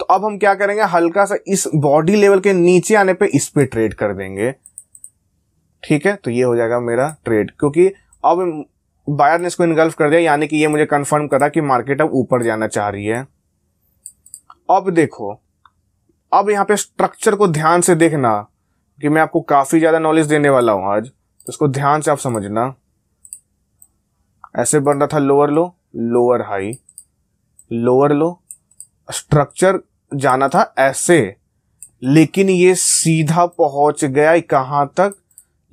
Speaker 1: तो अब हम क्या करेंगे हल्का सा इस बॉडी लेवल के नीचे आने पे इस पर ट्रेड कर देंगे ठीक है तो ये हो जाएगा मेरा ट्रेड क्योंकि अब बायर ने इसको इनगल्फ कर दिया यानी कि ये मुझे कंफर्म करा कि मार्केट अब ऊपर जाना चाह रही है अब देखो अब यहां पे स्ट्रक्चर को ध्यान से देखना कि मैं आपको काफ़ी ज़्यादा नॉलेज देने वाला हूं आज तो इसको ध्यान से आप समझना ऐसे बन रहा था lower low lower high lower low structure जाना था ऐसे लेकिन ये सीधा पहुंच गया कहां तक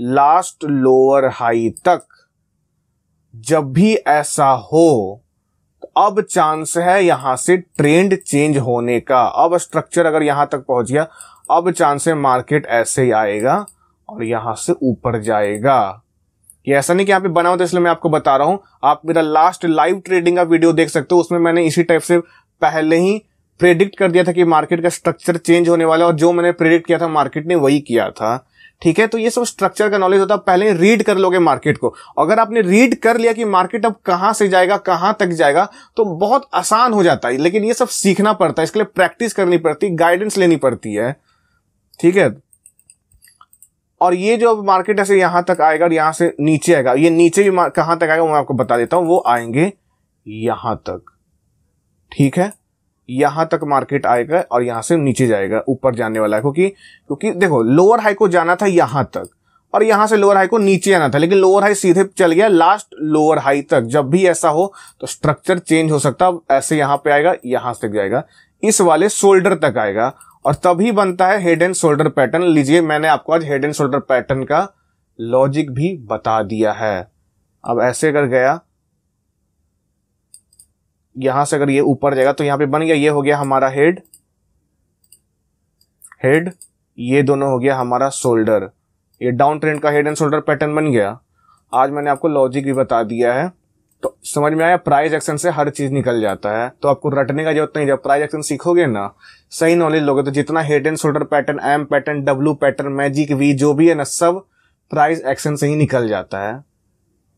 Speaker 1: लास्ट लोअर हाई तक जब भी ऐसा हो तो अब चांस है यहां से ट्रेंड चेंज होने का अब स्ट्रक्चर अगर यहां तक पहुंच गया अब चांस है मार्केट ऐसे ही आएगा और यहां से ऊपर जाएगा ये ऐसा नहीं कि यहाँ पे बना होता है इसलिए मैं आपको बता रहा हूँ आप मेरा लास्ट लाइव ट्रेडिंग का वीडियो देख सकते हो उसमें मैंने इसी टाइप से पहले ही प्रेडिक्ट कर दिया था कि मार्केट का स्ट्रक्चर चेंज होने वाला है और जो मैंने प्रेडिक्ट किया था मार्केट ने वही किया था ठीक है तो ये सब स्ट्रक्चर का नॉलेज होता है पहले रीड कर लोगे मार्केट को अगर आपने रीड कर लिया कि मार्केट अब कहां से जाएगा कहां तक जाएगा तो बहुत आसान हो जाता है लेकिन ये सब सीखना पड़ता है इसके लिए प्रैक्टिस करनी पड़ती गाइडेंस लेनी पड़ती है ठीक है और ये जो मार्केट ऐसे यहां तक आएगा और यहां से नीचे आएगा ये नीचे भी कहां तक आएगा मैं आपको बता देता हूं वो आएंगे यहां तक ठीक है यहां तक मार्केट आएगा और यहां से नीचे जाएगा ऊपर जाने वाला है क्योंकि क्योंकि देखो लोअर हाई को जाना था यहां तक और यहां से लोअर हाई को नीचे आना था लेकिन लोअर हाई सीधे चल गया लास्ट लोअर हाई तक जब भी ऐसा हो तो स्ट्रक्चर चेंज हो सकता है ऐसे यहां पे आएगा यहां तक जाएगा इस वाले शोल्डर तक आएगा और तभी बनता है हेड एंड शोल्डर पैटर्न लीजिए मैंने आपको आज हेड एंड शोल्डर पैटर्न का लॉजिक भी बता दिया है अब ऐसे कर गया यहां से अगर ये ऊपर जाएगा तो यहां पे बन गया ये हो गया हमारा हेड हेड ये दोनों हो गया हमारा शोल्डर ये डाउन ट्रेंड का हेड एंड शोल्डर पैटर्न बन गया आज मैंने आपको लॉजिक भी बता दिया है तो समझ में आया प्राइज एक्शन से हर चीज निकल जाता है तो आपको रटने का जरूरत नहीं जब प्राइज एक्शन सीखोगे ना सही नॉलेज लोगे तो जितना head and shoulder pattern M pattern W pattern magic V जो भी है ना सब प्राइज एक्शन से ही निकल जाता है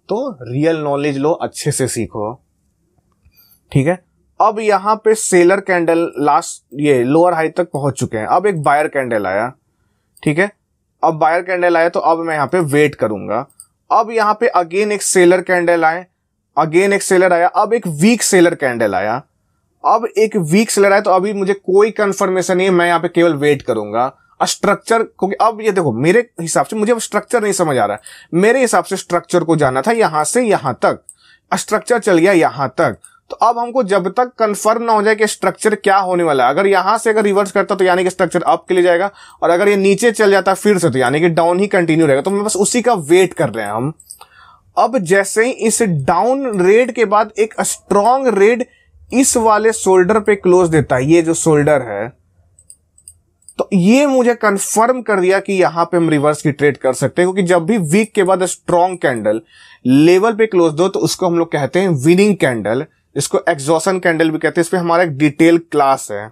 Speaker 1: तो रियल नॉलेज लो अच्छे से सीखो ठीक है अब यहां पे सेलर कैंडल लास्ट ये लोअर हाई तक पहुंच चुके हैं अब एक बायर कैंडल आया ठीक है अब बायर कैंडल आया तो अब मैं यहाँ पे वेट करूंगा अब यहां पे अगेन एक सेलर कैंडल आए अगेन एक सेलर आया अब एक वीक सेलर कैंडल आया अब एक वीक सेलर आया तो अभी मुझे कोई कंफर्मेशन नहीं है मैं यहाँ पे केवल वेट करूंगा स्ट्रक्चर क्योंकि अब ये देखो मेरे हिसाब से मुझे अब स्ट्रक्चर नहीं समझ आ रहा है मेरे हिसाब से स्ट्रक्चर को जाना था यहां से यहां तक स्ट्रक्चर चल गया यहां तक तो अब हमको जब तक कंफर्म ना हो जाए कि स्ट्रक्चर क्या होने वाला है अगर यहां से अगर रिवर्स करता तो यानी कि स्ट्रक्चर अप के लिए जाएगा और अगर ये नीचे चल जाता फिर से तो यानी कि डाउन ही कंटिन्यू रहेगा तो मैं बस उसी का वेट कर रहे हैं हम अब जैसे ही इस डाउन रेड के बाद एक स्ट्रॉन्ग रेड इस वाले शोल्डर पे क्लोज देता है ये जो शोल्डर है तो ये मुझे कंफर्म कर दिया कि यहां पे हम रिवर्स की ट्रेड कर सकते हैं क्योंकि जब भी वीक के बाद स्ट्रॉन्ग कैंडल लेवल पे क्लोज दो तो उसको हम लोग कहते हैं विनिंग कैंडल इसको एक्सॉसन कैंडल भी कहते हैं इस पर हमारा एक डिटेल क्लास है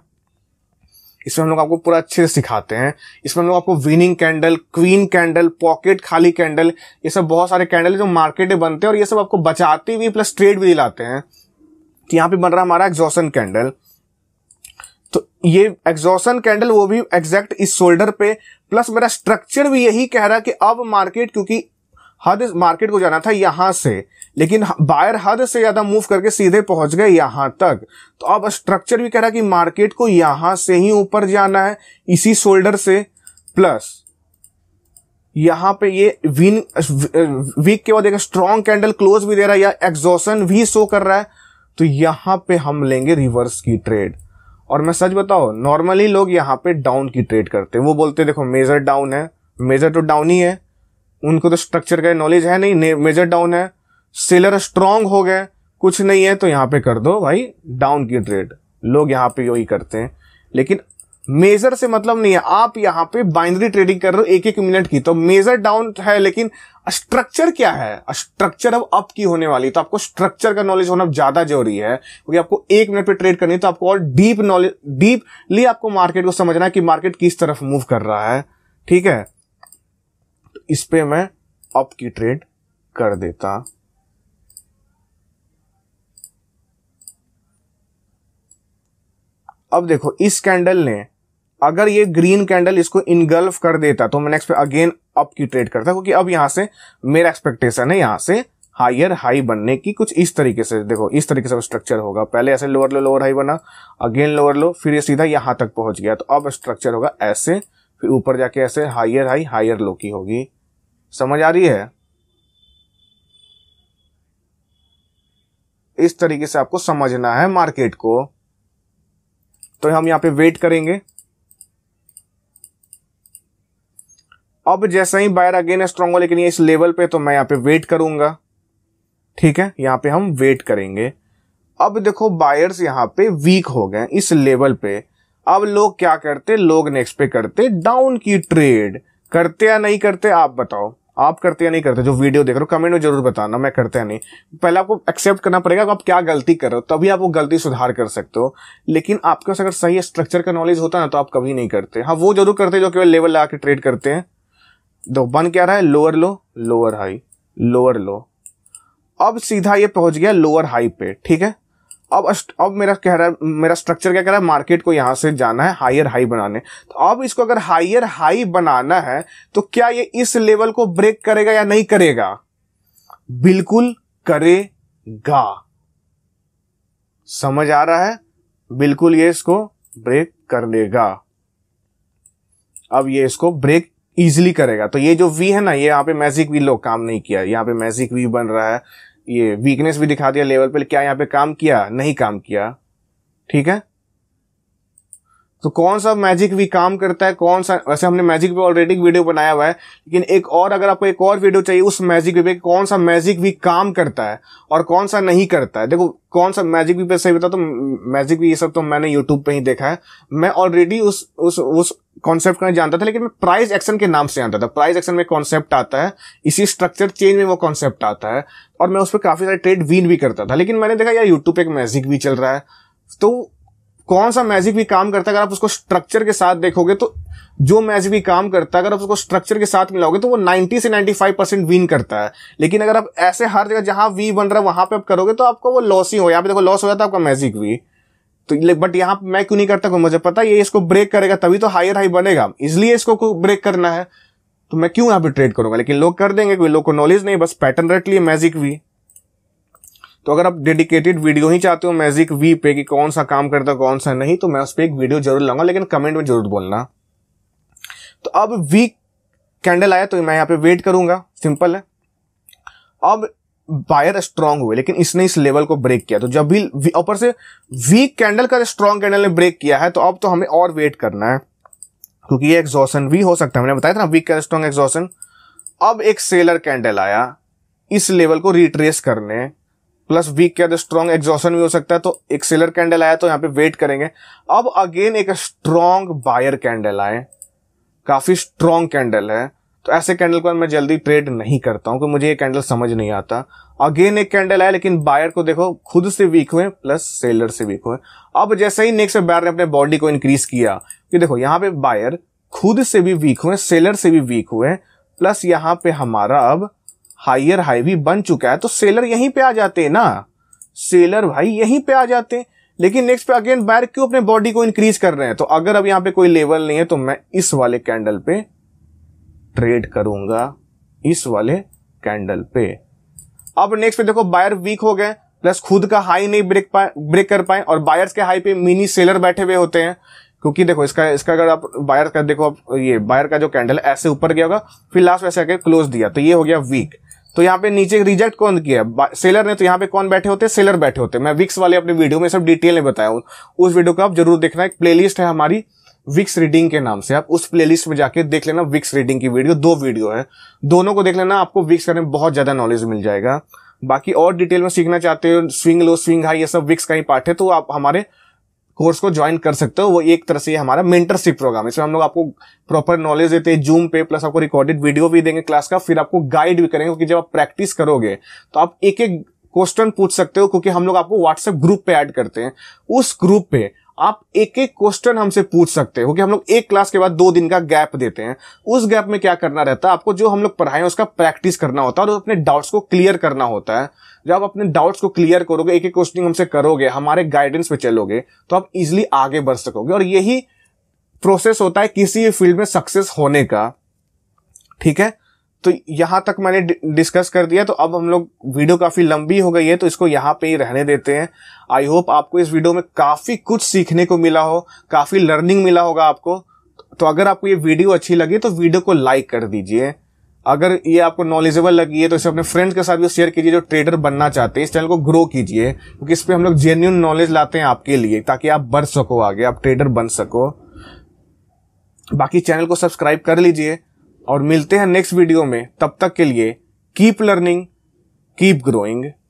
Speaker 1: इसमें हम लोग आपको पूरा अच्छे से सिखाते हैं इसमें हम लोग आपको winning candle queen candle pocket खाली कैंडल ये सब बहुत सारे कैंडल जो मार्केट में बनते हैं और ये सब आपको बचाते भी प्लस ट्रेड भी दिलाते हैं तो यहाँ पे बन रहा हमारा एग्जॉसन कैंडल तो ये एग्जॉसन कैंडल वो भी एग्जैक्ट इस शोल्डर पे प्लस मेरा स्ट्रक्चर भी यही कह रहा है कि अब मार्केट क्योंकि हद मार्केट को जाना था यहां से लेकिन बायर हद से ज़्यादा मूव करके सीधे पहुंच गए यहां तक तो अब स्ट्रक्चर भी कह रहा है कि मार्केट को यहां से ही ऊपर जाना है इसी शोल्डर से प्लस यहां पे ये विन वीक के बाद एक स्ट्रॉन्ग कैंडल क्लोज भी दे रहा है या एग्जॉशन भी शो कर रहा है तो यहां पे हम लेंगे रिवर्स की ट्रेड और मैं सच बताओ नॉर्मली लोग यहां पे डाउन की ट्रेड करते हैं वो बोलते देखो मेजर डाउन है मेजर तो डाउन ही है उनको तो स्ट्रक्चर का नॉलेज है नहीं मेजर डाउन है सेलर स्ट्रांग हो गए कुछ नहीं है तो यहाँ पे कर दो भाई डाउन की ट्रेड लोग यहाँ पे यही करते हैं लेकिन मेजर से मतलब नहीं है आप यहाँ पे बाइंडरी ट्रेडिंग कर रहे हो एक एक मिनट की तो मेजर डाउन है लेकिन स्ट्रक्चर क्या है स्ट्रक्चर अब अप की होने वाली तो आपको स्ट्रक्चर का नॉलेज होना ज्यादा जरूरी है क्योंकि आपको एक मिनट पे ट्रेड करनी है तो आपको और डीप नॉलेज डीपली आपको मार्केट को समझना है कि मार्केट किस तरफ मूव कर रहा है ठीक है इस पे मैं अप की ट्रेड कर देता अब देखो इस कैंडल ने अगर ये ग्रीन कैंडल इसको इनगल्फ कर देता तो मैं नेक्स्ट पे अगेन अप की ट्रेड करता क्योंकि अब यहां से मेरा एक्सपेक्टेशन है यहां से हायर हाई बनने की कुछ इस तरीके से देखो इस तरीके से स्ट्रक्चर होगा पहले ऐसे लोअर लो लोअर हाई बना अगेन लोअर लो फिर ये सीधा यहां तक पहुंच गया तो अब स्ट्रक्चर होगा ऐसे फिर ऊपर जाके ऐसे हायर हाई हायर लो की होगी समझ आ रही है इस तरीके से आपको समझना है मार्केट को तो हम यहां पे वेट करेंगे अब जैसा ही बायर अगेन स्ट्रांग हो लेकिन ये इस लेवल पे तो मैं यहां पे वेट करूंगा ठीक है यहां पे हम वेट करेंगे अब देखो बायर्स यहां पे वीक हो गए इस लेवल पे अब लोग क्या करते लोग नेक्स्ट पे करते डाउन की ट्रेड करते या नहीं करते आप बताओ आप करते या नहीं करते जो वीडियो देख रहे हो कमेंट में जरूर बताना मैं करते या नहीं पहले आपको एक्सेप्ट करना पड़ेगा आप क्या गलती कर रहे हो तभी आप वो गलती सुधार कर सकते हो लेकिन आपके पास अगर सही स्ट्रक्चर का नॉलेज होता ना तो आप कभी नहीं करते हाँ वो जरूर करते जो केवल लेवल लगा के ट्रेड करते हैं तो बन क्या रहा है lower low lower high lower low अब सीधा ये पहुंच गया लोअर हाई पे ठीक है अब अब मेरा कह रहा है मेरा स्ट्रक्चर क्या कह रहा है मार्केट को यहां से जाना है हायर हाई बनाने तो अब इसको अगर हायर हाई बनाना है तो क्या ये इस लेवल को ब्रेक करेगा या नहीं करेगा बिल्कुल करेगा समझ आ रहा है बिल्कुल ये इसको ब्रेक कर लेगा अब ये इसको ब्रेक इजिली करेगा तो ये जो वी है ना ये यहाँ पे मैजिक वी लो काम नहीं किया यहाँ पे मैजिक वी बन रहा है ये वीकनेस भी दिखा दिया लेवल पे क्या यहाँ पे काम किया नहीं काम किया ठीक है तो कौन सा मैजिक भी काम करता है कौन सा वैसे हमने मैजिक पे ऑलरेडी वीडियो बनाया हुआ है लेकिन एक और अगर आपको एक और वीडियो चाहिए उस मैजिक वे पे कौन सा मैजिक भी काम करता है और कौन सा नहीं करता है देखो कौन सा मैजिक वी पे सही बता तो मैजिक भी ये सब तो मैंने यूट्यूब पे ही देखा है मैं ऑलरेडी उस उस उस कॉन्सेप्ट का जानता था लेकिन मैं प्राइज एक्शन के नाम से जानता था प्राइज एक्शन में कॉन्सेप्ट आता है इसी स्ट्रक्चर चेंज में वो कॉन्सेप्ट आता है और मैं उस पर काफ़ी सारे ट्रेड वीन भी करता था लेकिन मैंने देखा यार यूट्यूब पे एक मैजिक भी चल रहा है तो कौन सा मैजिक भी काम करता है अगर आप उसको स्ट्रक्चर के साथ देखोगे तो जो मैजिक भी काम करता है अगर आप उसको स्ट्रक्चर के साथ मिलाओगे तो वो 90 से 95 परसेंट विन करता है लेकिन अगर आप ऐसे हर जगह जहां वी बन रहा है वहां पे आप करोगे तो आपको वो लॉस ही हो यहाँ पे देखो लॉस हो जाता है आपका मैजिक वी तो बट यहाँ मैं क्यों नहीं करता मुझे पता ये इसको ब्रेक करेगा तभी तो हायर हाई बनेगा इसलिए इसको ब्रेक करना है तो मैं क्यों यहाँ पे ट्रेड करूंगा लेकिन लोग कर देंगे कोई लोग को नॉलेज नहीं बस पैटर्न रट लिए मैजिक वी तो अगर आप डेडिकेटेड वीडियो ही चाहते हो मैजिक वी पे कि कौन सा काम करता है कौन सा नहीं तो मैं उस पर एक वीडियो जरूर लाऊंगा लेकिन कमेंट में जरूर बोलना तो अब वी कैंडल आया तो मैं यहाँ पे वेट करूंगा सिंपल है अब बायर स्ट्रांग हुए लेकिन इसने इस लेवल को ब्रेक किया तो जब भी ऊपर से वीक कैंडल का स्ट्रांग कैंडल ने ब्रेक किया है तो अब तो हमें और वेट करना है क्योंकि ये एक्सॉशन भी हो सकता है मैंने बताया था ना वीक का स्ट्रांग एग्जॉशन अब एक सेलर कैंडल आया इस लेवल को रिट्रेस करने प्लस वीक के अंदर स्ट्रॉन्ग एग्जॉशन भी हो सकता है तो एक सेलर कैंडल आया तो यहाँ पे वेट करेंगे अब अगेन एक स्ट्रॉन्ग बायर कैंडल आए काफी स्ट्रॉन्ग कैंडल है तो ऐसे कैंडल को मैं जल्दी ट्रेड नहीं करता हूं क्योंकि मुझे ये कैंडल समझ नहीं आता अगेन एक कैंडल आया लेकिन बायर को देखो खुद से वीक हुए प्लस सेलर से वीक हुए अब जैसे ही नेक्स्ट बायर ने अपने बॉडी को इंक्रीज किया कि देखो यहाँ पे बायर खुद से भी वीक हुए सेलर से भी वीक हुए प्लस यहाँ पे हमारा अब हाई भी बन चुका है तो सेलर यहीं पे आ जाते हैं ना सेलर भाई यहीं पे आ जाते हैं लेकिन नेक्स्ट पे अगेन बायर क्यों अपने बॉडी को इंक्रीज कर रहे हैं तो अगर अब यहां पे कोई लेवल नहीं है तो मैं इस वाले कैंडल पे ट्रेड करूंगा इस वाले कैंडल पे अब नेक्स्ट पे देखो बायर वीक हो गए प्लस खुद का हाई नहीं ब्रेक पाए ब्रेक कर पाए और बायर्स के हाई पे मिनी सेलर बैठे हुए होते हैं क्योंकि देखो इसका इसका अगर आप बायर का देखो आप ये बायर का जो कैंडल है ऐसे ऊपर गया होगा फिर लास्ट वैसे आके क्लोज दिया तो ये हो गया वीक तो यहाँ पे नीचे रिजेक्ट कौन किया सेलर ने तो यहाँ पे कौन बैठे होते सेलर बैठे होते मैं विक्स वाले अपने वीडियो में सब डिटेल में बताया हूँ उस वीडियो को आप जरूर देखना एक प्लेलिस्ट है हमारी विक्स रीडिंग के नाम से आप उस प्लेलिस्ट में जाके देख लेना विक्स रीडिंग की वीडियो दो वीडियो है दोनों को देख लेना आपको विक्स करने में बहुत ज़्यादा नॉलेज मिल जाएगा बाकी और डिटेल में सीखना चाहते हो स्विंग लो स्विंग हाई ये सब विक्स का ही पार्ट है तो आप हमारे कोर्स को ज्वाइन कर सकते हो वो एक तरह से हमारा मेंटरशिप प्रोग्राम है इसमें हम लोग आपको प्रॉपर नॉलेज देते हैं जूम पे प्लस आपको रिकॉर्डेड वीडियो भी देंगे क्लास का फिर आपको गाइड भी करेंगे क्योंकि जब आप प्रैक्टिस करोगे तो आप एक एक क्वेश्चन पूछ सकते हो क्योंकि हम लोग आपको व्हाट्सएप ग्रुप पे ऐड करते हैं उस ग्रुप पे आप एक एक क्वेश्चन हमसे पूछ सकते हो कि हम लोग एक क्लास के बाद दो दिन का गैप देते हैं उस गैप में क्या करना रहता है आपको जो हम लोग पढ़ाए उसका प्रैक्टिस करना होता है और अपने डाउट्स को क्लियर करना होता है जब आप अपने डाउट्स को क्लियर करोगे एक एक क्वेश्चनिंग हमसे करोगे हमारे गाइडेंस पे चलोगे तो आप इजिली आगे बढ़ सकोगे और यही प्रोसेस होता है किसी फील्ड में सक्सेस होने का ठीक है तो यहां तक मैंने डिस्कस कर दिया तो अब हम लोग वीडियो काफ़ी लंबी हो गई है तो इसको यहां पे ही रहने देते हैं आई होप आपको इस वीडियो में काफ़ी कुछ सीखने को मिला हो काफ़ी लर्निंग मिला होगा आपको तो अगर आपको ये वीडियो अच्छी लगी तो वीडियो को लाइक कर दीजिए अगर ये आपको नॉलेजेबल लगी है तो इसे अपने फ्रेंड्स के साथ भी शेयर कीजिए जो ट्रेडर बनना चाहते हैं इस चैनल को ग्रो कीजिए क्योंकि इस पर हम लोग जेन्यून नॉलेज लाते हैं आपके लिए ताकि आप बढ़ सको आगे आप ट्रेडर बन सको बाकी चैनल को सब्सक्राइब कर लीजिए और मिलते हैं नेक्स्ट वीडियो में तब तक के लिए कीप लर्निंग कीप ग्रोइंग